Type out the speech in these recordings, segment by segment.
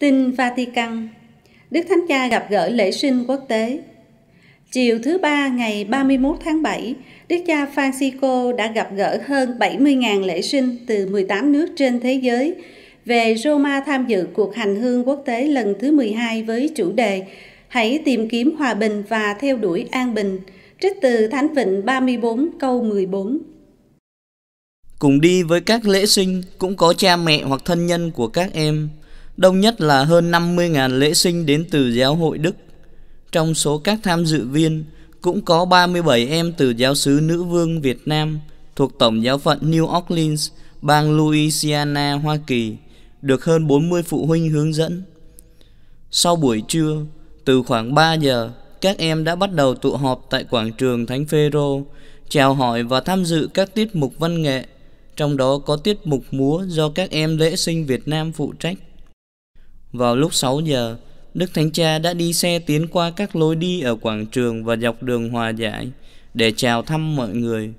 Tin Vatican Đức Thánh Cha gặp gỡ lễ sinh quốc tế Chiều thứ Ba ngày 31 tháng 7, Đức cha Francisco đã gặp gỡ hơn 70.000 lễ sinh từ 18 nước trên thế giới về Roma tham dự cuộc hành hương quốc tế lần thứ 12 với chủ đề Hãy tìm kiếm hòa bình và theo đuổi an bình, trích từ Thánh Vịnh 34 câu 14. Cùng đi với các lễ sinh cũng có cha mẹ hoặc thân nhân của các em Đông nhất là hơn 50.000 lễ sinh đến từ giáo hội Đức. Trong số các tham dự viên cũng có 37 em từ giáo sứ Nữ Vương Việt Nam thuộc Tổng giáo phận New Orleans, bang Louisiana, Hoa Kỳ, được hơn 40 phụ huynh hướng dẫn. Sau buổi trưa, từ khoảng 3 giờ, các em đã bắt đầu tụ họp tại quảng trường Thánh Phêrô, chào hỏi và tham dự các tiết mục văn nghệ, trong đó có tiết mục múa do các em lễ sinh Việt Nam phụ trách. Vào lúc 6 giờ, Đức Thánh Cha đã đi xe tiến qua các lối đi ở quảng trường và dọc đường hòa giải để chào thăm mọi người.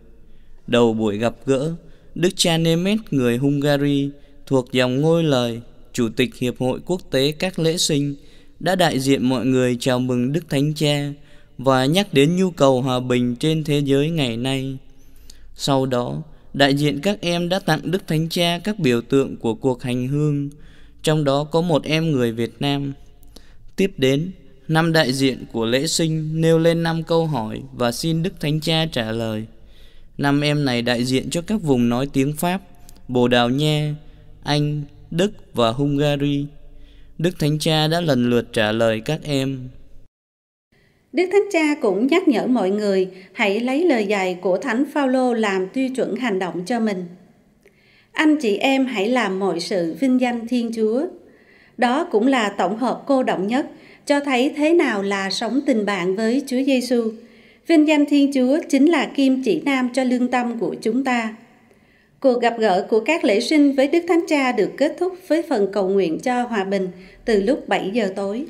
Đầu buổi gặp gỡ, Đức Cha nemeth người Hungary thuộc dòng ngôi lời Chủ tịch Hiệp hội Quốc tế các lễ sinh đã đại diện mọi người chào mừng Đức Thánh Cha và nhắc đến nhu cầu hòa bình trên thế giới ngày nay. Sau đó, đại diện các em đã tặng Đức Thánh Cha các biểu tượng của cuộc hành hương, trong đó có một em người Việt Nam. Tiếp đến, năm đại diện của lễ sinh nêu lên năm câu hỏi và xin Đức Thánh Cha trả lời. Năm em này đại diện cho các vùng nói tiếng Pháp, Bồ Đào Nha, Anh, Đức và Hungary. Đức Thánh Cha đã lần lượt trả lời các em. Đức Thánh Cha cũng nhắc nhở mọi người hãy lấy lời dạy của Thánh Phaolô làm tiêu chuẩn hành động cho mình. Anh chị em hãy làm mọi sự vinh danh Thiên Chúa. Đó cũng là tổng hợp cô động nhất cho thấy thế nào là sống tình bạn với Chúa Giêsu. Vinh danh Thiên Chúa chính là kim chỉ nam cho lương tâm của chúng ta. Cuộc gặp gỡ của các lễ sinh với Đức Thánh Cha được kết thúc với phần cầu nguyện cho hòa bình từ lúc 7 giờ tối.